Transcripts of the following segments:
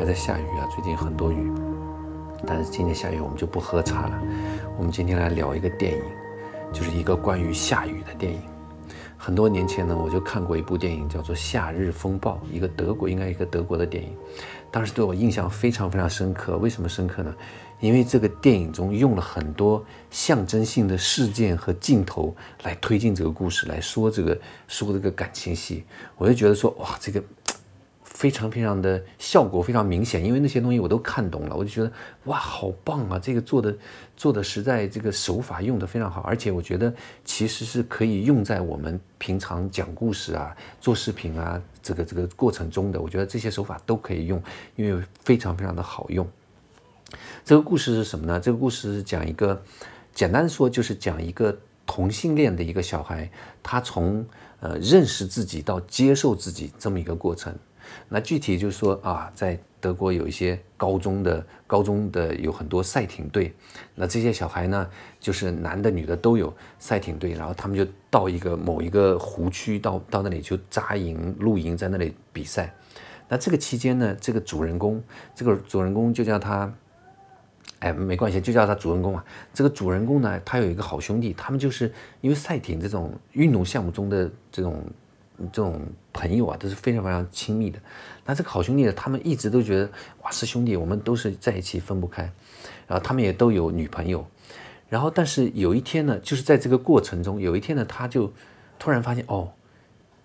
还在下雨啊，最近很多雨。但是今天下雨，我们就不喝茶了。我们今天来聊一个电影，就是一个关于下雨的电影。很多年前呢，我就看过一部电影，叫做《夏日风暴》，一个德国，应该一个德国的电影。当时对我印象非常非常深刻。为什么深刻呢？因为这个电影中用了很多象征性的事件和镜头来推进这个故事，来说这个说这个感情戏。我就觉得说，哇，这个。非常非常的效果非常明显，因为那些东西我都看懂了，我就觉得哇，好棒啊！这个做的做的实在，这个手法用的非常好，而且我觉得其实是可以用在我们平常讲故事啊、做视频啊这个这个过程中的。我觉得这些手法都可以用，因为非常非常的好用。这个故事是什么呢？这个故事是讲一个，简单说就是讲一个同性恋的一个小孩，他从呃认识自己到接受自己这么一个过程。那具体就是说啊，在德国有一些高中的高中的有很多赛艇队，那这些小孩呢，就是男的女的都有赛艇队，然后他们就到一个某一个湖区，到到那里就扎营露营，在那里比赛。那这个期间呢，这个主人公，这个主人公就叫他，哎，没关系，就叫他主人公啊。这个主人公呢，他有一个好兄弟，他们就是因为赛艇这种运动项目中的这种。这种朋友啊都是非常非常亲密的，那这个好兄弟呢，他们一直都觉得哇是兄弟，我们都是在一起分不开，然后他们也都有女朋友，然后但是有一天呢，就是在这个过程中，有一天呢，他就突然发现哦，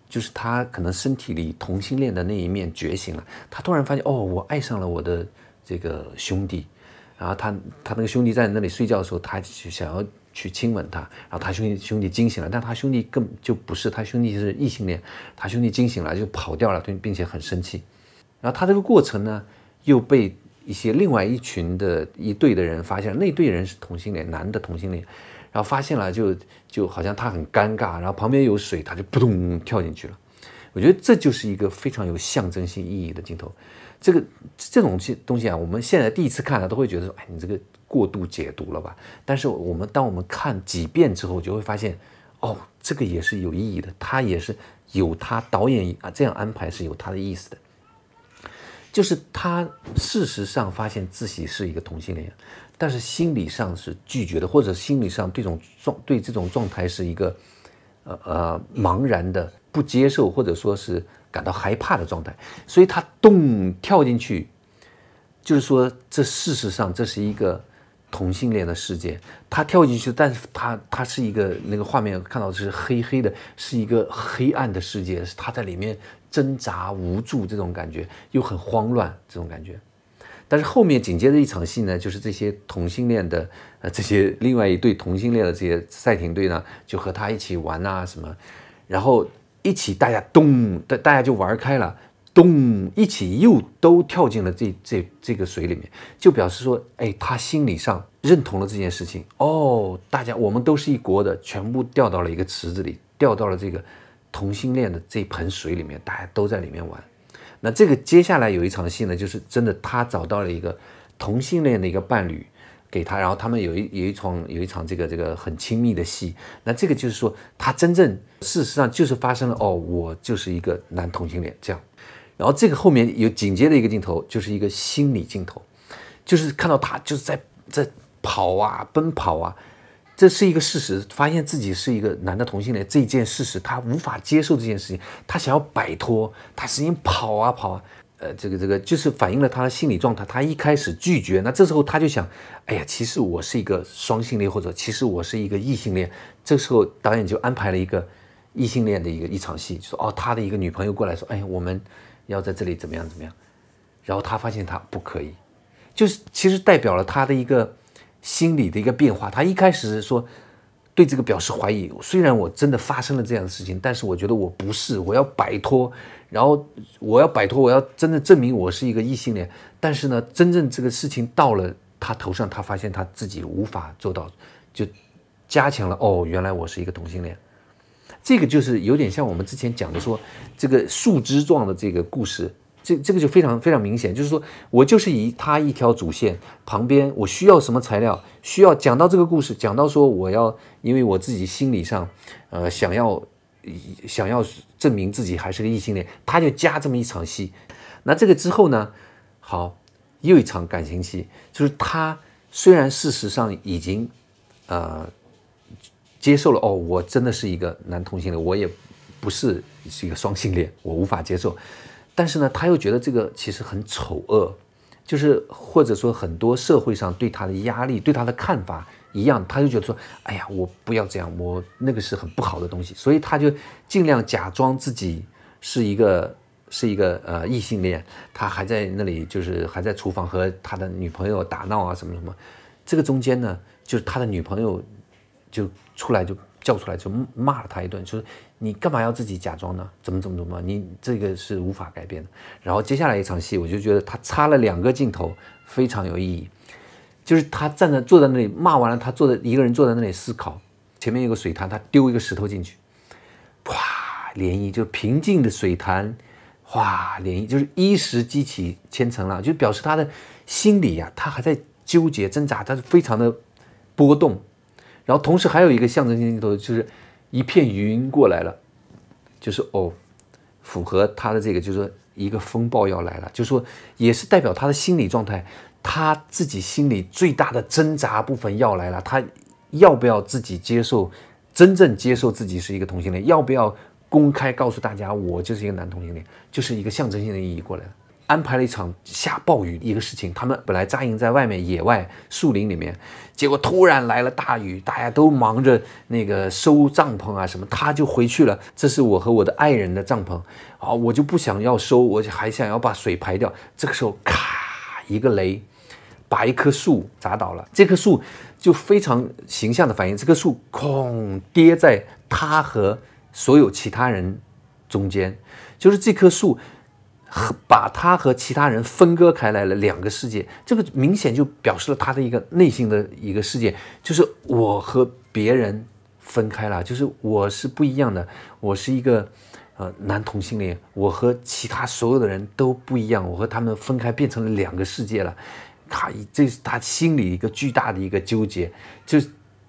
就是他可能身体里同性恋的那一面觉醒了，他突然发现哦，我爱上了我的这个兄弟，然后他他那个兄弟在那里睡觉的时候，他就想要。去亲吻他，然后他兄弟兄弟惊醒了，但他兄弟更就不是他兄弟是异性恋，他兄弟惊醒了就跑掉了，并并且很生气。然后他这个过程呢，又被一些另外一群的一队的人发现那队人是同性恋，男的同性恋，然后发现了就就好像他很尴尬，然后旁边有水，他就扑通跳进去了。我觉得这就是一个非常有象征性意义的镜头。这个这种东西啊，我们现在第一次看了都会觉得说，哎，你这个。过度解读了吧？但是我们当我们看几遍之后，就会发现，哦，这个也是有意义的，它也是有它导演啊这样安排是有它的意思的。就是他事实上发现自己是一个同性恋，但是心理上是拒绝的，或者心理上对这种状对这种状态是一个呃呃茫然的不接受，或者说是感到害怕的状态。所以他咚跳进去，就是说这事实上这是一个。同性恋的世界，他跳进去，但是他他是一个那个画面看到的是黑黑的，是一个黑暗的世界，他在里面挣扎无助这种感觉，又很慌乱这种感觉。但是后面紧接着一场戏呢，就是这些同性恋的呃这些另外一对同性恋的这些赛艇队呢，就和他一起玩啊什么，然后一起大家咚，大大家就玩开了。咚！一起又都跳进了这这这个水里面，就表示说，哎，他心理上认同了这件事情。哦，大家我们都是一国的，全部掉到了一个池子里，掉到了这个同性恋的这盆水里面，大家都在里面玩。那这个接下来有一场戏呢，就是真的他找到了一个同性恋的一个伴侣给他，然后他们有一有一场有一场这个这个很亲密的戏。那这个就是说，他真正事实上就是发生了。哦，我就是一个男同性恋这样。然后这个后面有紧接的一个镜头，就是一个心理镜头，就是看到他就是在在跑啊奔跑啊，这是一个事实，发现自己是一个男的同性恋这一件事实，他无法接受这件事情，他想要摆脱，他使劲跑啊跑啊，呃，这个这个就是反映了他的心理状态。他一开始拒绝，那这时候他就想，哎呀，其实我是一个双性恋，或者其实我是一个异性恋。这时候导演就安排了一个异性恋的一个一场戏，就说哦，他的一个女朋友过来说，哎，我们。要在这里怎么样怎么样，然后他发现他不可以，就是其实代表了他的一个心理的一个变化。他一开始说对这个表示怀疑，虽然我真的发生了这样的事情，但是我觉得我不是，我要摆脱，然后我要摆脱，我要真的证明我是一个异性恋。但是呢，真正这个事情到了他头上，他发现他自己无法做到，就加强了。哦，原来我是一个同性恋。这个就是有点像我们之前讲的，说这个树枝状的这个故事，这这个就非常非常明显，就是说我就是以他一条主线旁边，我需要什么材料，需要讲到这个故事，讲到说我要，因为我自己心理上，呃，想要想要证明自己还是个异性恋，他就加这么一场戏。那这个之后呢，好，又一场感情戏，就是他虽然事实上已经，呃。接受了哦，我真的是一个男同性恋，我也不是是一个双性恋，我无法接受。但是呢，他又觉得这个其实很丑恶，就是或者说很多社会上对他的压力、对他的看法一样，他就觉得说，哎呀，我不要这样，我那个是很不好的东西，所以他就尽量假装自己是一个是一个呃异性恋，他还在那里就是还在厨房和他的女朋友打闹啊什么什么。这个中间呢，就是他的女朋友。就出来就叫出来就骂了他一顿，就是你干嘛要自己假装呢？怎么怎么怎么？你这个是无法改变的。然后接下来一场戏，我就觉得他插了两个镜头，非常有意义。就是他站在坐在那里骂完了，他坐在一个人坐在那里思考，前面有个水潭，他丢一个石头进去，哗，涟漪就平静的水潭，哗，涟漪就是一石激起千层浪，就表示他的心里呀，他还在纠结挣扎，他是非常的波动。然后同时还有一个象征性镜头，就是一片云过来了，就是哦，符合他的这个，就是说一个风暴要来了，就是说也是代表他的心理状态，他自己心里最大的挣扎部分要来了，他要不要自己接受，真正接受自己是一个同性恋，要不要公开告诉大家我就是一个男同性恋，就是一个象征性的意义过来了。安排了一场下暴雨一个事情，他们本来扎营在外面野外树林里面，结果突然来了大雨，大家都忙着那个收帐篷啊什么，他就回去了。这是我和我的爱人的帐篷啊，我就不想要收，我还想要把水排掉。这个时候，咔，一个雷，把一棵树砸倒了。这棵树就非常形象的反应，这棵树，哐，跌在他和所有其他人中间，就是这棵树。把他和其他人分割开来了，两个世界，这个明显就表示了他的一个内心的一个世界，就是我和别人分开了，就是我是不一样的，我是一个呃男同性恋，我和其他所有的人都不一样，我和他们分开变成了两个世界了，卡，这是他心里一个巨大的一个纠结，就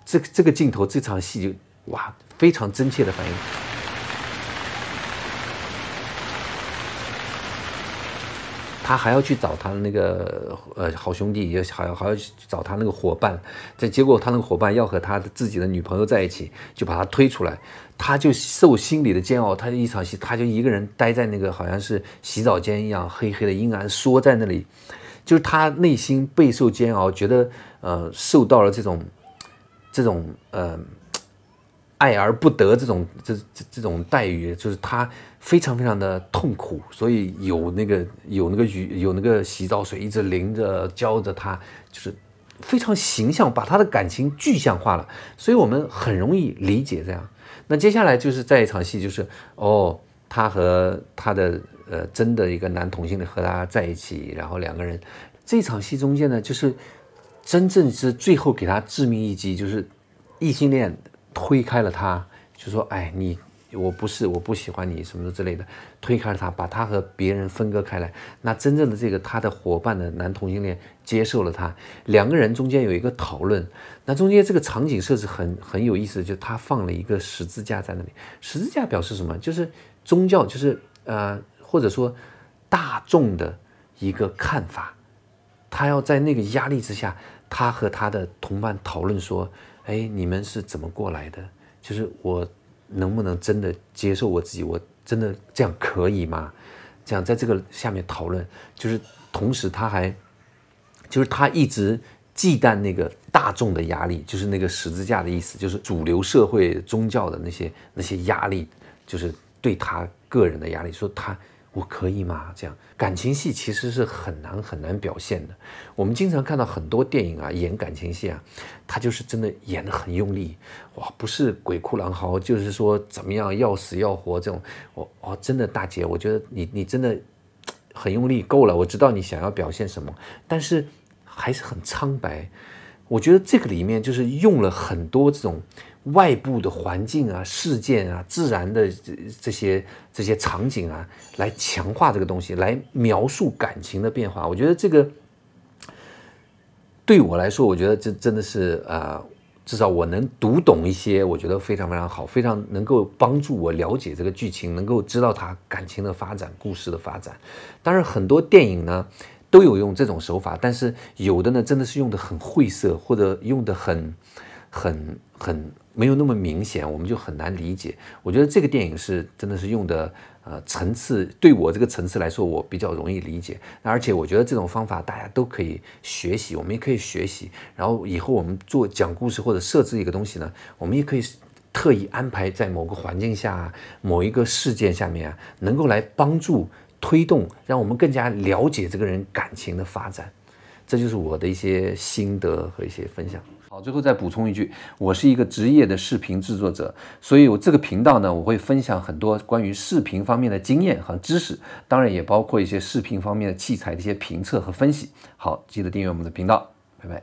这这个镜头这场戏就哇非常真切的反映。他还要去找他的那个呃好兄弟，也好还要去找他那个伙伴，这结果他那个伙伴要和他自己的女朋友在一起，就把他推出来，他就受心理的煎熬，他就一场戏，他就一个人待在那个好像是洗澡间一样黑黑的阴暗，缩在那里，就是他内心备受煎熬，觉得呃受到了这种这种呃爱而不得这种这这这种待遇，就是他。非常非常的痛苦，所以有那个有那个雨有那个洗澡水一直淋着浇着他，就是非常形象，把他的感情具象化了，所以我们很容易理解这样。那接下来就是在一场戏，就是哦，他和他的呃真的一个男同性的和他在一起，然后两个人这场戏中间呢，就是真正是最后给他致命一击，就是异性恋推开了他，就说哎你。我不是，我不喜欢你什么之类的，推开了他，把他和别人分割开来。那真正的这个他的伙伴的男同性恋接受了他，两个人中间有一个讨论。那中间这个场景设置很很有意思，就他放了一个十字架在那里，十字架表示什么？就是宗教，就是呃，或者说大众的一个看法。他要在那个压力之下，他和他的同伴讨论说：“哎，你们是怎么过来的？”就是我。能不能真的接受我自己？我真的这样可以吗？这样在这个下面讨论，就是同时他还，就是他一直忌惮那个大众的压力，就是那个十字架的意思，就是主流社会宗教的那些那些压力，就是对他个人的压力，说他。我可以吗？这样感情戏其实是很难很难表现的。我们经常看到很多电影啊，演感情戏啊，他就是真的演得很用力，哇，不是鬼哭狼嚎，就是说怎么样要死要活这种。我哦，真的大姐，我觉得你你真的很用力，够了，我知道你想要表现什么，但是还是很苍白。我觉得这个里面就是用了很多这种。外部的环境啊、事件啊、自然的这这些这些场景啊，来强化这个东西，来描述感情的变化。我觉得这个对我来说，我觉得这真的是啊，至少我能读懂一些。我觉得非常非常好，非常能够帮助我了解这个剧情，能够知道他感情的发展、故事的发展。当然，很多电影呢都有用这种手法，但是有的呢真的是用的很晦涩，或者用的很很很。没有那么明显，我们就很难理解。我觉得这个电影是真的是用的呃层次，对我这个层次来说，我比较容易理解。而且我觉得这种方法大家都可以学习，我们也可以学习。然后以后我们做讲故事或者设置一个东西呢，我们也可以特意安排在某个环境下、某一个事件下面，啊，能够来帮助推动，让我们更加了解这个人感情的发展。这就是我的一些心得和一些分享。好，最后再补充一句，我是一个职业的视频制作者，所以我这个频道呢，我会分享很多关于视频方面的经验和知识，当然也包括一些视频方面的器材的一些评测和分析。好，记得订阅我们的频道，拜拜。